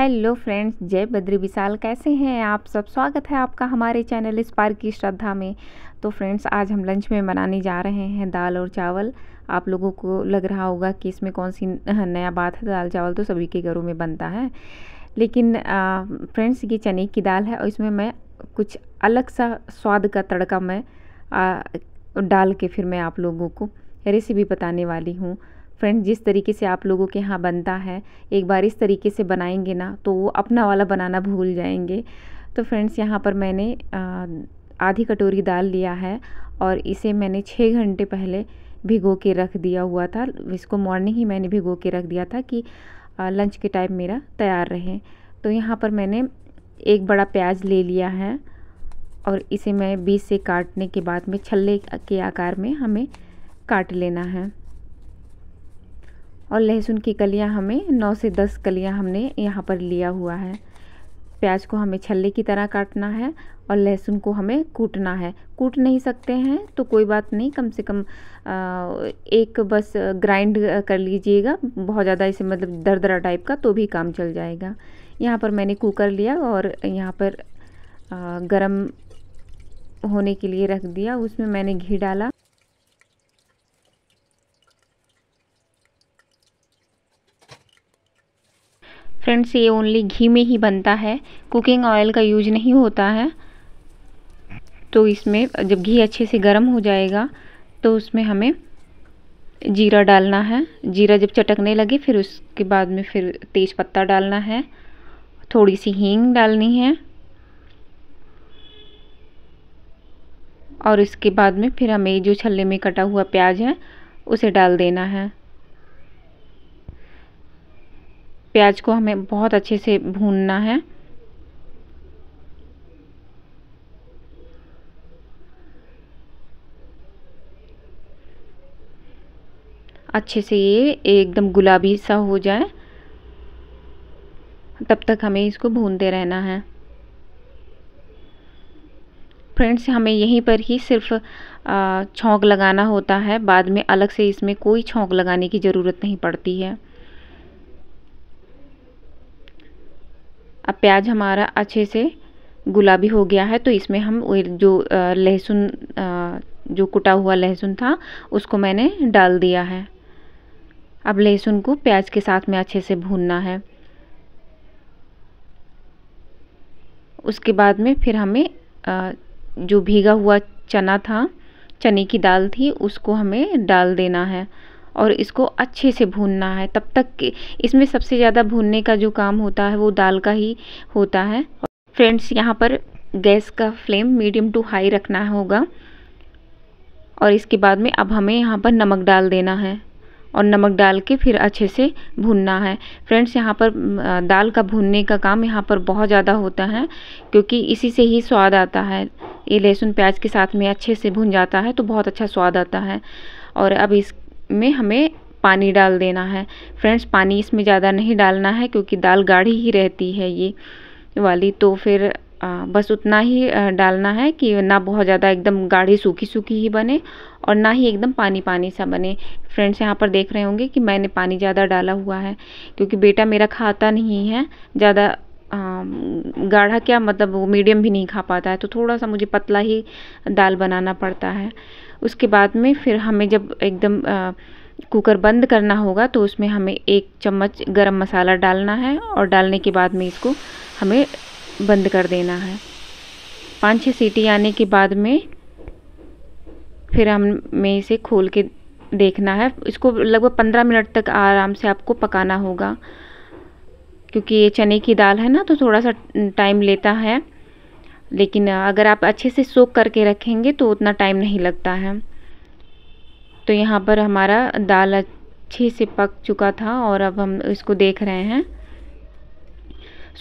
hello friends जय बद्री विशाल कैसे हैं आप सब स्वागत है आपका हमारे चैनल स्पार्क की श्रद्धा में तो फ्रेंड्स आज हम लंच में बनाने जा रहे हैं दाल और चावल आप लोगों को लग रहा होगा कि इसमें कौन सी नया बात है दाल चावल तो सभी के घरों में बनता है लेकिन फ्रेंड्स ये चने की दाल है और इसमें मैं कुछ अलग सा स्वाद का तड़का मैं आ, डाल के फिर मैं आप लोगों को रेसिपी बताने वाली हूँ फ्रेंड्स जिस तरीके से आप लोगों के यहाँ बनता है एक बार इस तरीके से बनाएंगे ना तो वो अपना वाला बनाना भूल जाएंगे तो फ्रेंड्स यहाँ पर मैंने आधी कटोरी दाल लिया है और इसे मैंने छः घंटे पहले भिगो के रख दिया हुआ था इसको मॉर्निंग ही मैंने भिगो के रख दिया था कि लंच के टाइम मेरा तैयार रहे तो यहाँ पर मैंने एक बड़ा प्याज ले लिया है और इसे मैं बीज से काटने के बाद में छल्ले के आकार में हमें काट लेना है और लहसुन की कलियां हमें नौ से दस कलियां हमने यहाँ पर लिया हुआ है प्याज को हमें छल्ले की तरह काटना है और लहसुन को हमें कूटना है कूट नहीं सकते हैं तो कोई बात नहीं कम से कम एक बस ग्राइंड कर लीजिएगा बहुत ज़्यादा इसे मतलब दरदरा टाइप का तो भी काम चल जाएगा यहाँ पर मैंने कुकर लिया और यहाँ पर गरम होने के लिए रख दिया उसमें मैंने घी डाला फ्रेंड्स ये ओनली घी में ही बनता है कुकिंग ऑयल का यूज नहीं होता है तो इसमें जब घी अच्छे से गर्म हो जाएगा तो उसमें हमें जीरा डालना है जीरा जब चटकने लगे फिर उसके बाद में फिर तेज पत्ता डालना है थोड़ी सी हींग डालनी है और इसके बाद में फिर हमें जो छल्ले में कटा हुआ प्याज है उसे डाल देना है प्याज को हमें बहुत अच्छे से भूनना है अच्छे से ये एकदम गुलाबी सा हो जाए तब तक हमें इसको भूनते रहना है फ्रेंड्स हमें यहीं पर ही सिर्फ छौंक लगाना होता है बाद में अलग से इसमें कोई छौंक लगाने की ज़रूरत नहीं पड़ती है अब प्याज हमारा अच्छे से गुलाबी हो गया है तो इसमें हम जो लहसुन जो कुटा हुआ लहसुन था उसको मैंने डाल दिया है अब लहसुन को प्याज के साथ में अच्छे से भूनना है उसके बाद में फिर हमें जो भीगा हुआ चना था चने की दाल थी उसको हमें डाल देना है और इसको अच्छे से भूनना है तब तक कि इसमें सबसे ज़्यादा भूनने का जो काम होता है वो दाल का ही होता है फ्रेंड्स यहाँ पर गैस का फ्लेम मीडियम टू हाई रखना होगा और इसके बाद में अब हमें यहाँ पर नमक डाल देना है और नमक डाल के फिर अच्छे से भूनना है फ्रेंड्स यहाँ पर दाल का भूनने का काम यहाँ पर बहुत ज़्यादा होता है क्योंकि इसी से ही स्वाद आता है ये लहसुन प्याज के साथ में अच्छे से भुन जाता है तो बहुत अच्छा स्वाद आता है और अब इस में हमें पानी डाल देना है फ्रेंड्स पानी इसमें ज़्यादा नहीं डालना है क्योंकि दाल गाढ़ी ही रहती है ये वाली तो फिर बस उतना ही डालना है कि ना बहुत ज़्यादा एकदम गाढ़ी सूखी सूखी ही बने और ना ही एकदम पानी पानी सा बने फ्रेंड्स यहाँ पर देख रहे होंगे कि मैंने पानी ज़्यादा डाला हुआ है क्योंकि बेटा मेरा खाता नहीं है ज़्यादा गाढ़ा क्या मतलब वो मीडियम भी नहीं खा पाता है तो थोड़ा सा मुझे पतला ही दाल बनाना पड़ता है उसके बाद में फिर हमें जब एकदम कुकर बंद करना होगा तो उसमें हमें एक चम्मच गरम मसाला डालना है और डालने के बाद में इसको हमें बंद कर देना है पाँच छः सीटी आने के बाद में फिर हमें इसे खोल के देखना है इसको लगभग पंद्रह मिनट तक आराम से आपको पकाना होगा क्योंकि ये चने की दाल है ना तो थोड़ा सा टाइम लेता है लेकिन अगर आप अच्छे से सोख करके रखेंगे तो उतना टाइम नहीं लगता है तो यहाँ पर हमारा दाल अच्छे से पक चुका था और अब हम इसको देख रहे हैं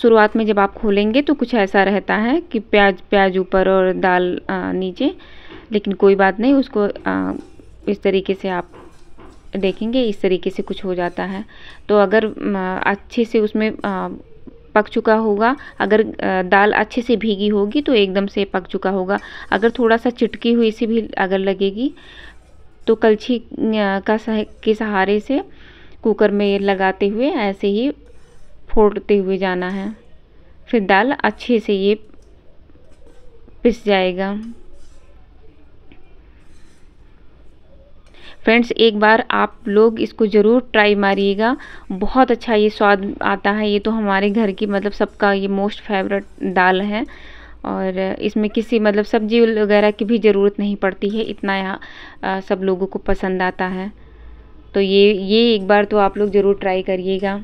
शुरुआत में जब आप खोलेंगे तो कुछ ऐसा रहता है कि प्याज प्याज ऊपर और दाल नीचे लेकिन कोई बात नहीं उसको इस तरीके से आप देखेंगे इस तरीके से कुछ हो जाता है तो अगर अच्छे से उसमें पक चुका होगा अगर दाल अच्छे से भीगी होगी तो एकदम से पक चुका होगा अगर थोड़ा सा चिटकी हुई सी भी अगर लगेगी तो कलछी का सह, के सहारे से कुकर में लगाते हुए ऐसे ही फोड़ते हुए जाना है फिर दाल अच्छे से ये पिस जाएगा फ्रेंड्स एक बार आप लोग इसको ज़रूर ट्राई मारिएगा बहुत अच्छा ये स्वाद आता है ये तो हमारे घर की मतलब सबका ये मोस्ट फेवरेट दाल है और इसमें किसी मतलब सब्जी वगैरह की भी ज़रूरत नहीं पड़ती है इतना यहाँ सब लोगों को पसंद आता है तो ये ये एक बार तो आप लोग ज़रूर ट्राई करिएगा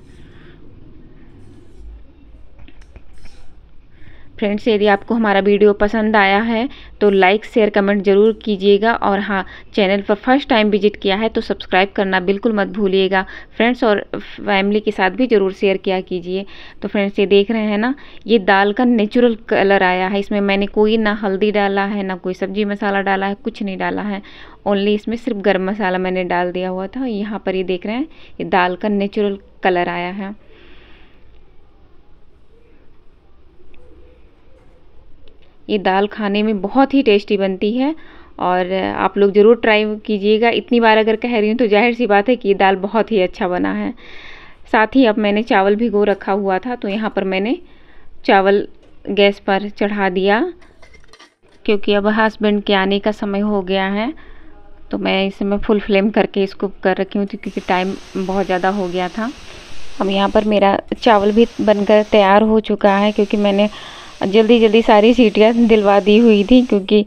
फ्रेंड्स यदि आपको हमारा वीडियो पसंद आया है तो लाइक शेयर कमेंट ज़रूर कीजिएगा और हाँ चैनल पर फर्स्ट टाइम विजिट किया है तो सब्सक्राइब करना बिल्कुल मत भूलिएगा फ्रेंड्स और फैमिली के साथ भी ज़रूर शेयर किया कीजिए तो फ्रेंड्स ये देख रहे हैं ना ये दाल का नेचुरल कलर आया है इसमें मैंने कोई ना हल्दी डाला है ना कोई सब्जी मसाला डाला है कुछ नहीं डाला है ओनली इसमें सिर्फ गर्म मसाला मैंने डाल दिया हुआ था यहाँ पर ये देख रहे हैं ये दाल का नेचुरल कलर आया है ये दाल खाने में बहुत ही टेस्टी बनती है और आप लोग ज़रूर ट्राई कीजिएगा इतनी बार अगर कह रही हूँ तो जाहिर सी बात है कि ये दाल बहुत ही अच्छा बना है साथ ही अब मैंने चावल भिगो रखा हुआ था तो यहाँ पर मैंने चावल गैस पर चढ़ा दिया क्योंकि अब हस्बैंड के आने का समय हो गया है तो मैं इसमें फुल फ्लेम करके इसको कर रखी हूँ क्योंकि टाइम बहुत ज़्यादा हो गया था अब यहाँ पर मेरा चावल भी बनकर तैयार हो चुका है क्योंकि मैंने जल्दी जल्दी सारी सीटियाँ दिलवा दी हुई थी क्योंकि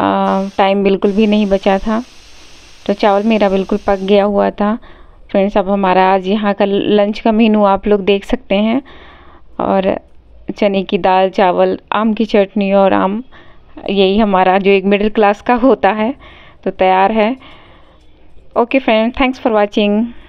टाइम बिल्कुल भी नहीं बचा था तो चावल मेरा बिल्कुल पक गया हुआ था फ्रेंड्स अब हमारा आज यहाँ का लंच का मेनू आप लोग देख सकते हैं और चने की दाल चावल आम की चटनी और आम यही हमारा जो एक मिडिल क्लास का होता है तो तैयार है okay friend thanks for watching